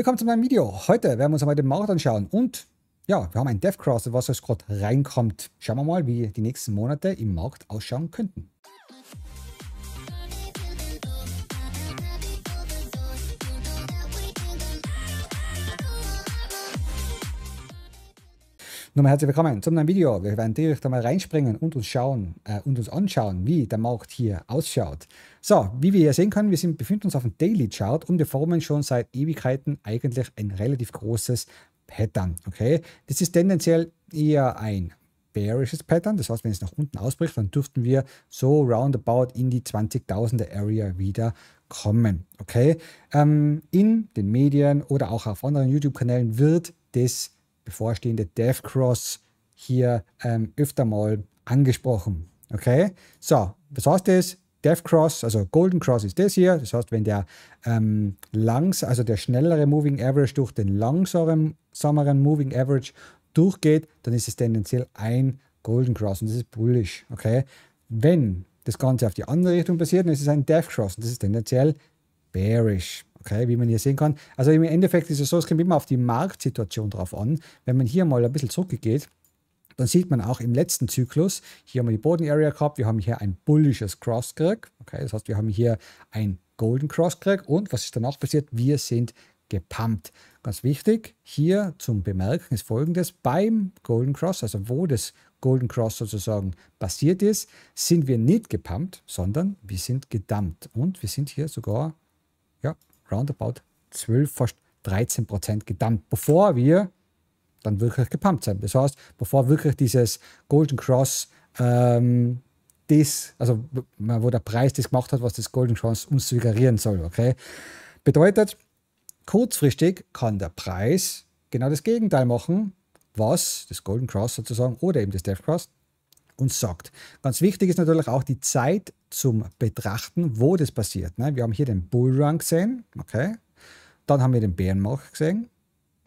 Willkommen zu meinem Video. Heute werden wir uns einmal den Markt anschauen und ja, wir haben ein DevCross, Cross, was jetzt gerade reinkommt. Schauen wir mal, wie die nächsten Monate im Markt ausschauen könnten. Nochmal herzlich willkommen zum neuen Video. Wir werden direkt einmal reinspringen und uns schauen äh, und uns anschauen, wie der Markt hier ausschaut. So, wie wir hier sehen können, wir sind, befinden uns auf dem Daily Chart und wir formen schon seit Ewigkeiten eigentlich ein relativ großes Pattern. Okay, das ist tendenziell eher ein bearisches Pattern. Das heißt, wenn es nach unten ausbricht, dann dürften wir so roundabout in die 20.000er Area wieder kommen. Okay, ähm, in den Medien oder auch auf anderen YouTube-Kanälen wird das bevorstehende Death Cross hier ähm, öfter mal angesprochen. Okay, so, was heißt das? Death Cross, also Golden Cross ist das hier. Das heißt, wenn der ähm, langs, also der schnellere Moving Average durch den langsameren Moving Average durchgeht, dann ist es tendenziell ein Golden Cross und das ist bullish. Okay, wenn das Ganze auf die andere Richtung passiert, dann ist es ein Death Cross und das ist tendenziell bearish. Okay, wie man hier sehen kann. Also im Endeffekt ist es so, es kommt immer auf die Marktsituation drauf an. Wenn man hier mal ein bisschen zurückgeht, dann sieht man auch im letzten Zyklus, hier haben wir die Boden Area gehabt, wir haben hier ein bullisches Cross gekriegt. Okay, das heißt, wir haben hier ein Golden Cross gekriegt und was ist danach passiert? Wir sind gepumpt. Ganz wichtig hier zum Bemerken ist folgendes: Beim Golden Cross, also wo das Golden Cross sozusagen passiert ist, sind wir nicht gepumpt, sondern wir sind gedumpt Und wir sind hier sogar roundabout 12, fast 13 Prozent gedumpt, bevor wir dann wirklich gepumpt sind. Das heißt, bevor wirklich dieses Golden Cross ähm, das, also wo der Preis das gemacht hat, was das Golden Cross uns suggerieren soll, okay? Bedeutet, kurzfristig kann der Preis genau das Gegenteil machen, was das Golden Cross sozusagen oder eben das Death Cross uns sagt. Ganz wichtig ist natürlich auch die Zeit zum Betrachten, wo das passiert. Ne? Wir haben hier den Bullrun gesehen, okay. Dann haben wir den Bärenmarkt gesehen,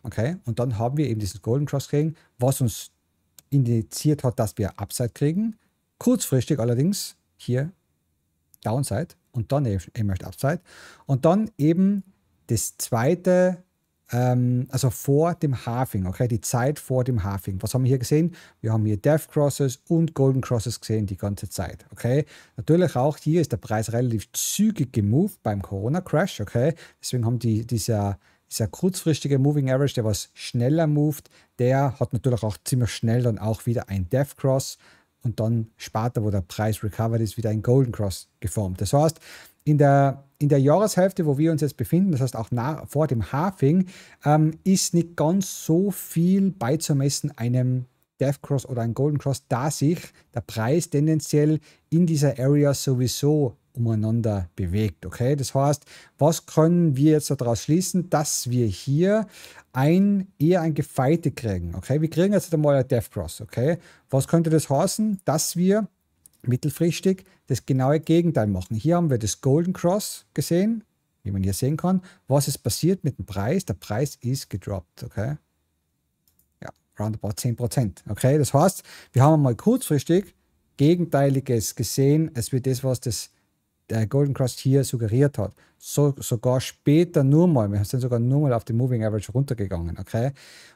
okay. Und dann haben wir eben diesen Golden Cross gesehen, was uns indiziert hat, dass wir Upside kriegen. Kurzfristig allerdings hier Downside und dann eben erst Upside. Und dann eben das zweite ähm, also vor dem Halving, okay, die Zeit vor dem Halving. Was haben wir hier gesehen? Wir haben hier Death Crosses und Golden Crosses gesehen die ganze Zeit, okay. Natürlich auch hier ist der Preis relativ zügig gemoved beim Corona Crash, okay. Deswegen haben die dieser dieser kurzfristige Moving Average, der was schneller moved, der hat natürlich auch ziemlich schnell dann auch wieder ein Death Cross und dann später, wo der Preis recovered ist, wieder ein Golden Cross geformt. Das heißt, in der, in der Jahreshälfte, wo wir uns jetzt befinden, das heißt auch nach, vor dem Halving, ähm, ist nicht ganz so viel beizumessen einem Death Cross oder einem Golden Cross, da sich der Preis tendenziell in dieser Area sowieso umeinander bewegt. Okay, das heißt, was können wir jetzt daraus schließen, dass wir hier ein eher ein Gefeite kriegen? Okay, wir kriegen jetzt einmal ein Death Cross. Okay, was könnte das heißen, dass wir mittelfristig das genaue Gegenteil machen. Hier haben wir das Golden Cross gesehen, wie man hier sehen kann. Was ist passiert mit dem Preis? Der Preis ist gedroppt, okay? Ja, roundabout 10%. Okay, das heißt, wir haben mal kurzfristig Gegenteiliges gesehen, als wir das, was das der Golden Cross hier suggeriert hat. So, sogar später nur mal, wir sind sogar nur mal auf den Moving Average runtergegangen, okay?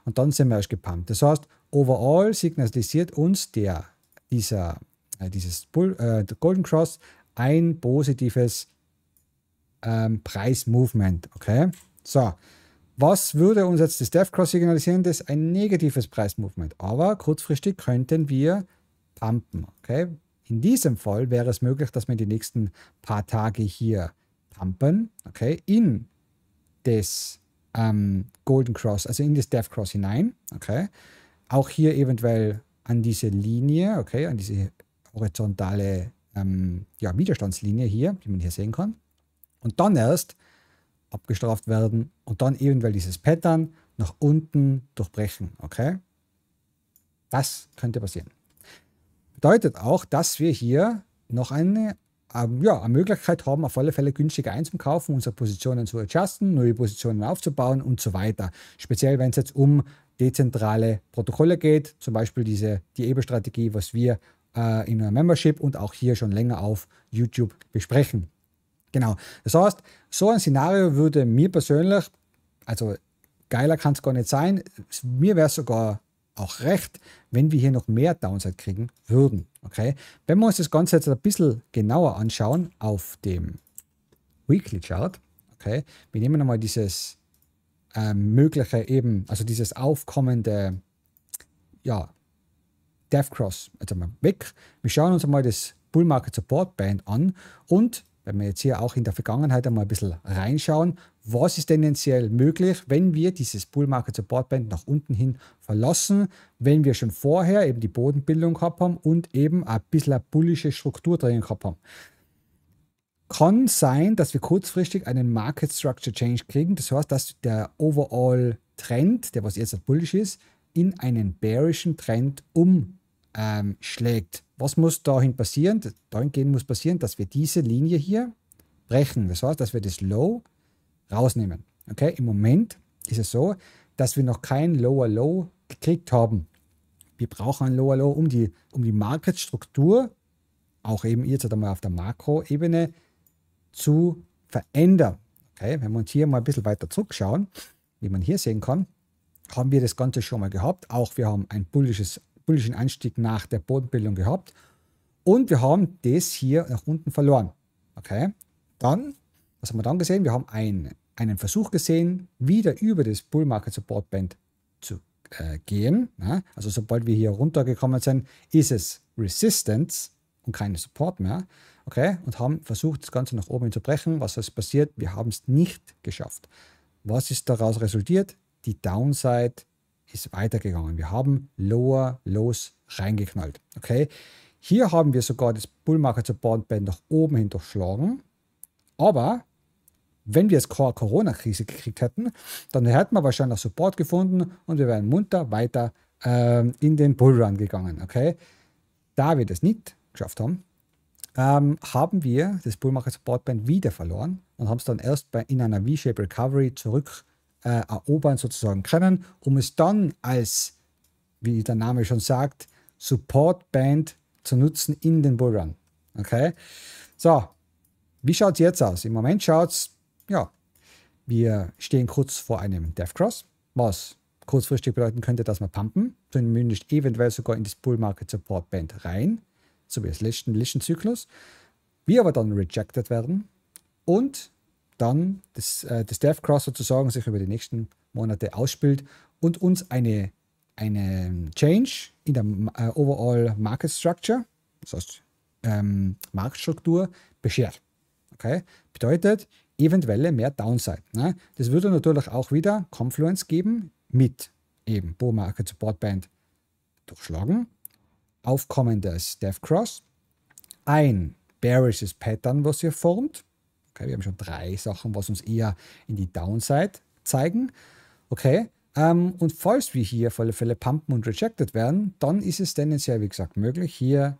Und dann sind wir erst gepumpt. Das heißt, overall signalisiert uns der, dieser äh, dieses Bull, äh, Golden Cross ein positives ähm, Preismovement. Okay? So. Was würde uns jetzt das Death Cross signalisieren? Das ist ein negatives Preismovement. Aber kurzfristig könnten wir pumpen. Okay? In diesem Fall wäre es möglich, dass wir die nächsten paar Tage hier pumpen, okay, in das ähm, Golden Cross, also in das Death Cross hinein, okay. Auch hier eventuell an diese Linie, okay, an diese horizontale ähm, ja, Widerstandslinie hier, die man hier sehen kann. Und dann erst abgestraft werden und dann eventuell dieses Pattern nach unten durchbrechen. Okay? Das könnte passieren. Bedeutet auch, dass wir hier noch eine, ähm, ja, eine Möglichkeit haben, auf alle Fälle günstiger einzukaufen, unsere Positionen zu adjusten, neue Positionen aufzubauen und so weiter. Speziell, wenn es jetzt um dezentrale Protokolle geht, zum Beispiel diese, die EBE-Strategie, was wir äh, in einer Membership und auch hier schon länger auf YouTube besprechen. Genau. Das heißt, so ein Szenario würde mir persönlich, also geiler kann es gar nicht sein, mir wäre sogar auch recht, wenn wir hier noch mehr Downside kriegen würden. Okay? Wenn wir uns das Ganze jetzt ein bisschen genauer anschauen auf dem Weekly Chart, okay, wir nehmen nochmal dieses äh, mögliche eben, also dieses aufkommende ja, Deathcross jetzt einmal weg. Wir schauen uns einmal das Bull Market Support Band an und wenn wir jetzt hier auch in der Vergangenheit einmal ein bisschen reinschauen, was ist tendenziell möglich, wenn wir dieses Bull Market Support Band nach unten hin verlassen, wenn wir schon vorher eben die Bodenbildung gehabt haben und eben ein bisschen eine bullische Struktur drin gehabt haben. Kann sein, dass wir kurzfristig einen Market Structure Change kriegen. Das heißt, dass der Overall Trend, der was jetzt bullisch ist, in einen bearischen Trend um ähm, schlägt. Was muss dahin passieren? Dahingehend muss passieren, dass wir diese Linie hier brechen. Das heißt, dass wir das Low rausnehmen. Okay, im Moment ist es so, dass wir noch kein Lower Low gekriegt haben. Wir brauchen ein Lower Low, um die, um die Marketstruktur, auch eben jetzt halt einmal auf der Makroebene, zu verändern. Okay, wenn wir uns hier mal ein bisschen weiter zurückschauen, wie man hier sehen kann, haben wir das Ganze schon mal gehabt. Auch wir haben ein bullisches politischen Anstieg nach der Bodenbildung gehabt und wir haben das hier nach unten verloren. Okay, dann, was haben wir dann gesehen? Wir haben ein, einen Versuch gesehen, wieder über das Bull Market Support Band zu äh, gehen. Ja, ne? also sobald wir hier runtergekommen sind, ist es Resistance und keine Support mehr. Okay, und haben versucht, das Ganze nach oben zu brechen. Was ist passiert? Wir haben es nicht geschafft. Was ist daraus resultiert? Die Downside ist weitergegangen. Wir haben lower los reingeknallt. Okay? Hier haben wir sogar das Bullmarker Support Band nach oben hin durchschlagen. Aber wenn wir jetzt Corona-Krise gekriegt hätten, dann hätten wir wahrscheinlich Support gefunden und wir wären munter weiter ähm, in den Bullrun gegangen. Okay? Da wir das nicht geschafft haben, ähm, haben wir das Bullmarker Support Band wieder verloren und haben es dann erst bei, in einer V-Shape Recovery zurück äh, erobern sozusagen können, um es dann als, wie der Name schon sagt, Support Band zu nutzen in den Bullrun. Okay? So, wie schaut es jetzt aus? Im Moment schaut es, ja, wir stehen kurz vor einem Death Cross, was kurzfristig bedeuten könnte, dass wir pumpen, zumindest eventuell sogar in das Bull Market Support Band rein, so wie das letzten, letzten Zyklus. Wir aber dann rejected werden und dann das, äh, das Death Cross sozusagen sich über die nächsten Monate ausspielt und uns eine, eine Change in der äh, Overall Market Structure, das heißt ähm, Marktstruktur, beschert. Okay? Bedeutet eventuelle mehr Downside. Ne? Das würde natürlich auch wieder Confluence geben mit eben Bull Market Support Band durchschlagen, aufkommendes Death Cross, ein bearishes Pattern, was ihr formt, Okay, wir haben schon drei Sachen, was uns eher in die Downside zeigen. Okay, ähm, und falls wir hier auf alle Fälle pumpen und rejected werden, dann ist es tendenziell, wie gesagt, möglich hier,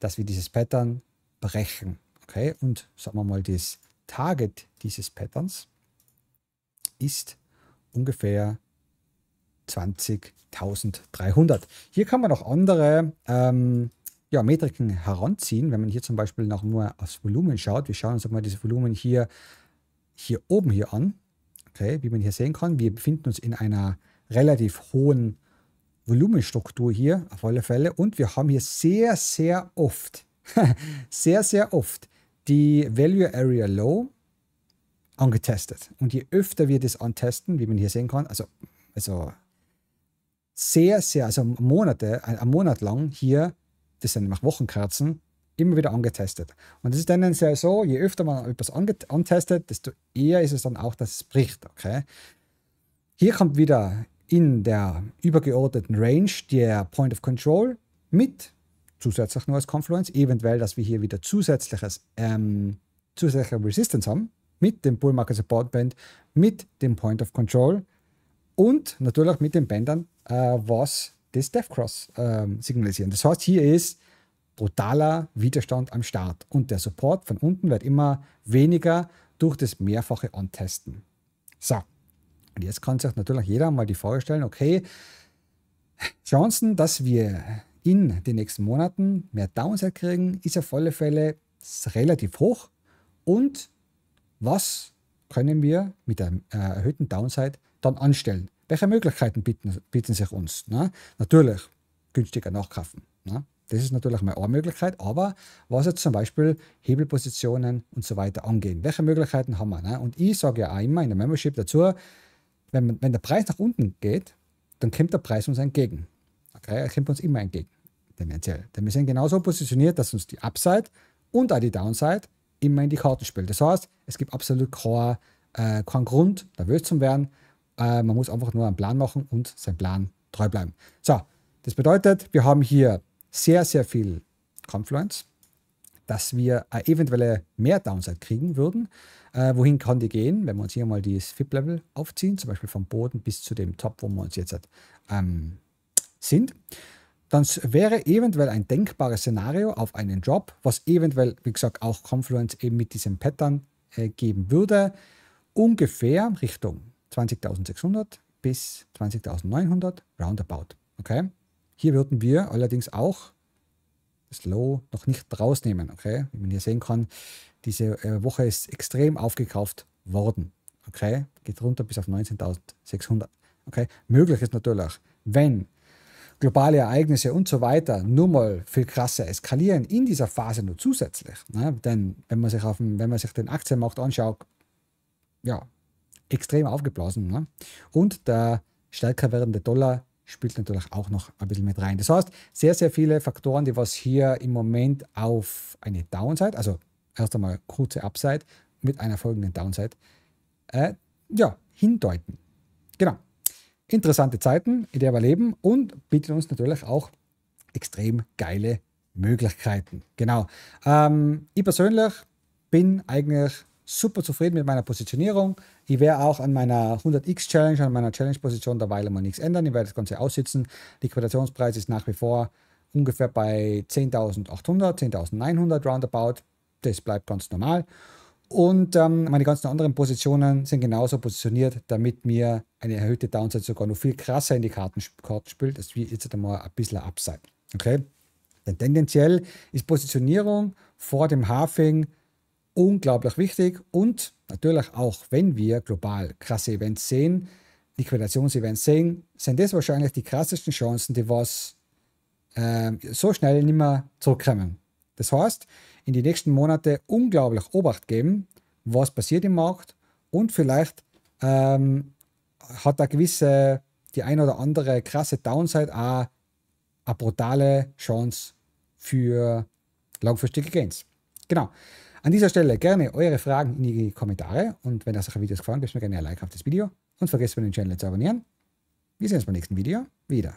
dass wir dieses Pattern brechen. Okay, und sagen wir mal, das Target dieses Patterns ist ungefähr 20.300. Hier kann man auch andere ähm, ja, Metriken heranziehen. Wenn man hier zum Beispiel noch nur aufs Volumen schaut, wir schauen uns mal dieses Volumen hier, hier oben hier an. Okay, wie man hier sehen kann, wir befinden uns in einer relativ hohen Volumenstruktur hier auf alle Fälle und wir haben hier sehr, sehr oft, sehr, sehr oft die Value Area Low angetestet. Und je öfter wir das antesten, wie man hier sehen kann, also, also sehr, sehr, also Monate, einen Monat lang hier das sind nach Wochen immer wieder angetestet. Und das ist tendenziell so, je öfter man etwas antestet, desto eher ist es dann auch, dass es bricht. Okay? Hier kommt wieder in der übergeordneten Range der Point of Control mit, zusätzlich nur als Confluence, eventuell, dass wir hier wieder zusätzliches, ähm, zusätzliche Resistance haben, mit dem Bull Market Support Band, mit dem Point of Control und natürlich mit den Bändern, äh, was das Deathcross äh, signalisieren. Das heißt, hier ist brutaler Widerstand am Start und der Support von unten wird immer weniger durch das mehrfache Antesten. So, und jetzt kann sich natürlich jeder mal die Frage stellen, okay, Chancen, dass wir in den nächsten Monaten mehr Downside kriegen, ist auf alle Fälle relativ hoch. Und was können wir mit der äh, erhöhten Downside dann anstellen? Welche Möglichkeiten bieten, bieten sich uns? Ne? Natürlich günstiger nachkaufen. Ne? Das ist natürlich mal eine Möglichkeit, aber was jetzt zum Beispiel Hebelpositionen und so weiter angehen, welche Möglichkeiten haben wir? Ne? Und ich sage ja auch immer in der Membership dazu, wenn, wenn der Preis nach unten geht, dann kommt der Preis uns entgegen. Okay, er kommt uns immer entgegen, tendenziell. Denn wir sind genauso positioniert, dass uns die Upside und auch die Downside immer in die Karten spielt. Das heißt, es gibt absolut äh, keinen äh, kein Grund, nervös zu werden, äh, man muss einfach nur einen Plan machen und seinem Plan treu bleiben. So, das bedeutet, wir haben hier sehr, sehr viel Confluence, dass wir eventuelle mehr Downside kriegen würden. Äh, wohin kann die gehen? Wenn wir uns hier mal dieses FIP-Level aufziehen, zum Beispiel vom Boden bis zu dem Top, wo wir uns jetzt ähm, sind, dann wäre eventuell ein denkbares Szenario auf einen Job, was eventuell, wie gesagt, auch Confluence eben mit diesem Pattern äh, geben würde, ungefähr Richtung 20.600 bis 20.900 roundabout. Okay? Hier würden wir allerdings auch das Low noch nicht rausnehmen. Okay? Wie man hier sehen kann, diese äh, Woche ist extrem aufgekauft worden. Okay? Geht runter bis auf 19.600. Okay? Möglich ist natürlich, wenn globale Ereignisse und so weiter nur mal viel krasser eskalieren in dieser Phase nur zusätzlich. Ne? Denn wenn man sich auf den, wenn man sich den Aktienmarkt anschaut, ja, extrem aufgeblasen. Ne? Und der stärker werdende Dollar spielt natürlich auch noch ein bisschen mit rein. Das heißt, sehr, sehr viele Faktoren, die was hier im Moment auf eine Downside, also erst einmal kurze Upside mit einer folgenden Downside, äh, ja, hindeuten. Genau. Interessante Zeiten, in der wir leben und bieten uns natürlich auch extrem geile Möglichkeiten. Genau. Ähm, ich persönlich bin eigentlich super zufrieden mit meiner Positionierung. Ich werde auch an meiner 100x Challenge, an meiner Challenge-Position derweil mal nichts ändern. Ich werde das Ganze aussitzen. Liquidationspreis ist nach wie vor ungefähr bei 10.800, 10.900 roundabout. Das bleibt ganz normal. Und ähm, meine ganzen anderen Positionen sind genauso positioniert, damit mir eine erhöhte Downside sogar noch viel krasser in die Karten, Karten spielt, als wie jetzt einmal ein bisschen Upside. Okay? Denn tendenziell ist Positionierung vor dem Halving unglaublich wichtig und natürlich auch, wenn wir global krasse Events sehen, Liquidationsevents sehen, sind das wahrscheinlich die krassesten Chancen, die was äh, so schnell nicht mehr zurückkommen. Das heißt, in die nächsten Monate unglaublich Obacht geben, was passiert im Markt und vielleicht ähm, hat da gewisse, die ein oder andere krasse Downside auch eine brutale Chance für langfristige Gains. Genau. An dieser Stelle gerne eure Fragen in die Kommentare und wenn das euch Videos gefallen, gebt mir gerne ein Like auf das Video und vergesst mir den Channel zu abonnieren. Wir sehen uns beim nächsten Video wieder.